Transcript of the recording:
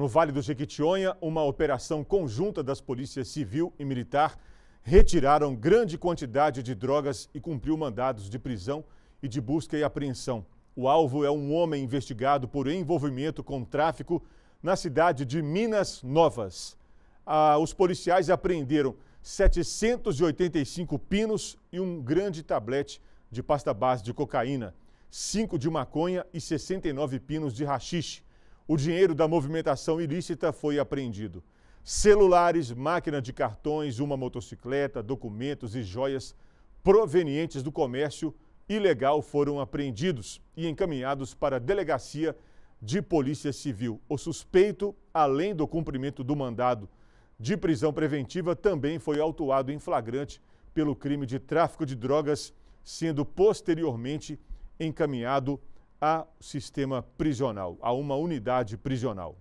No Vale do Jequitinhonha, uma operação conjunta das polícias civil e militar retiraram grande quantidade de drogas e cumpriu mandados de prisão e de busca e apreensão. O alvo é um homem investigado por envolvimento com tráfico na cidade de Minas Novas. Ah, os policiais apreenderam 785 pinos e um grande tablete de pasta base de cocaína, 5 de maconha e 69 pinos de rachixe. O dinheiro da movimentação ilícita foi apreendido. Celulares, máquina de cartões, uma motocicleta, documentos e joias provenientes do comércio ilegal foram apreendidos e encaminhados para a delegacia de Polícia Civil. O suspeito, além do cumprimento do mandado de prisão preventiva, também foi autuado em flagrante pelo crime de tráfico de drogas, sendo posteriormente encaminhado a sistema prisional, a uma unidade prisional.